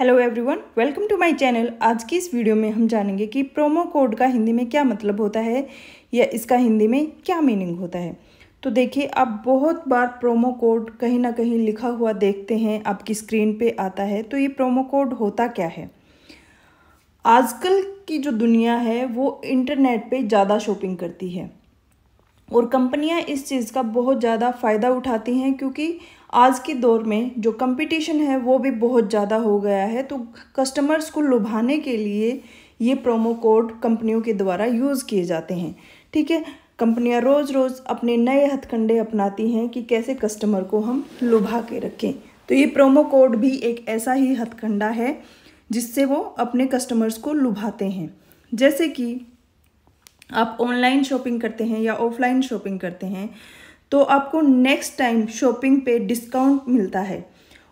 hello everyone welcome to my channel आज की इस वीडियो में हम जानेंगे कि प्रोमो कोड का हिंदी में क्या मतलब होता है या इसका हिंदी में क्या मीनिंग होता है तो देखिए आप बहुत बार प्रोमो कोड कहीं ना कहीं लिखा हुआ देखते हैं आपकी स्क्रीन पे आता है तो ये प्रोमो कोड होता क्या है आजकल की जो दुनिया है वो इंटरनेट पर ज़्यादा शॉपिंग करती है और कंपनियां इस चीज़ का बहुत ज़्यादा फ़ायदा उठाती हैं क्योंकि आज के दौर में जो कंपटीशन है वो भी बहुत ज़्यादा हो गया है तो कस्टमर्स को लुभाने के लिए ये प्रोमो कोड कंपनियों के द्वारा यूज़ किए जाते हैं ठीक है कंपनियां रोज़ रोज़ अपने नए हथकंडे अपनाती हैं कि कैसे कस्टमर को हम लुभा के रखें तो ये प्रोमो कोड भी एक ऐसा ही हथकंडा है जिससे वो अपने कस्टमर्स को लुभाते हैं जैसे कि आप ऑनलाइन शॉपिंग करते हैं या ऑफलाइन शॉपिंग करते हैं तो आपको नेक्स्ट टाइम शॉपिंग पे डिस्काउंट मिलता है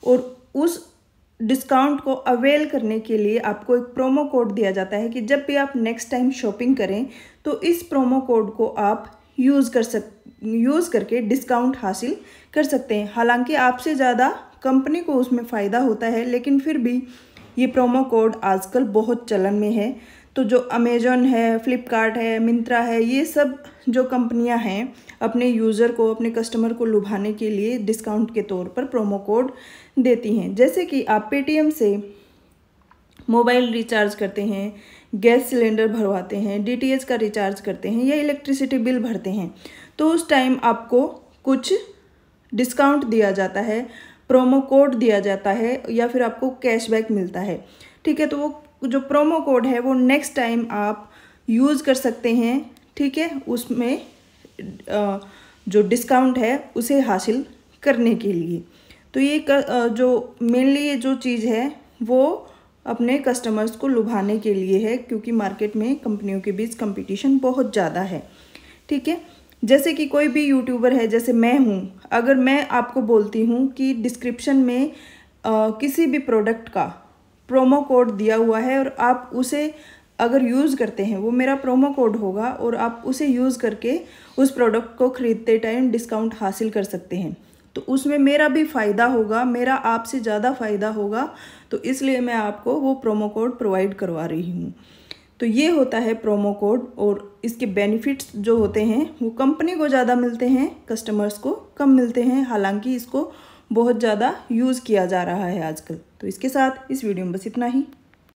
और उस डिस्काउंट को अवेल करने के लिए आपको एक प्रोमो कोड दिया जाता है कि जब भी आप नेक्स्ट टाइम शॉपिंग करें तो इस प्रोमो कोड को आप यूज़ कर सक यूज़ करके डिस्काउंट हासिल कर सकते हैं हालांकि आपसे ज़्यादा कंपनी को उसमें फ़ायदा होता है लेकिन फिर भी ये प्रोमो कोड आजकल बहुत चलन में है तो जो अमेजन है फ्लिपकार्ट है मिंत्रा है ये सब जो कंपनियां हैं अपने यूज़र को अपने कस्टमर को लुभाने के लिए डिस्काउंट के तौर पर प्रोमो कोड देती हैं जैसे कि आप पेटीएम से मोबाइल रिचार्ज करते हैं गैस सिलेंडर भरवाते हैं डीटीएच का रिचार्ज करते हैं या इलेक्ट्रिसिटी बिल भरते हैं तो उस टाइम आपको कुछ डिस्काउंट दिया जाता है प्रोमो कोड दिया जाता है या फिर आपको कैशबैक मिलता है ठीक है तो वो जो प्रोमो कोड है वो नेक्स्ट टाइम आप यूज़ कर सकते हैं ठीक है उसमें जो डिस्काउंट है उसे हासिल करने के लिए तो ये कर, जो मेनली ये जो चीज़ है वो अपने कस्टमर्स को लुभाने के लिए है क्योंकि मार्केट में कंपनियों के बीच कंपटीशन बहुत ज़्यादा है ठीक है जैसे कि कोई भी यूट्यूबर है जैसे मैं हूँ अगर मैं आपको बोलती हूँ कि डिस्क्रिप्शन में आ, किसी भी प्रोडक्ट का प्रोमो कोड दिया हुआ है और आप उसे अगर यूज़ करते हैं वो मेरा प्रोमो कोड होगा और आप उसे यूज़ करके उस प्रोडक्ट को ख़रीदते टाइम डिस्काउंट हासिल कर सकते हैं तो उसमें मेरा भी फ़ायदा होगा मेरा आपसे ज़्यादा फ़ायदा होगा तो इसलिए मैं आपको वो प्रोमो कोड प्रोवाइड करवा रही हूँ तो ये होता है प्रोमो कोड और इसके बेनिफिट्स जो होते हैं वो कंपनी को ज़्यादा मिलते हैं कस्टमर्स को कम मिलते हैं हालांकि इसको बहुत ज़्यादा यूज़ किया जा रहा है आजकल तो इसके साथ इस वीडियो में बस इतना ही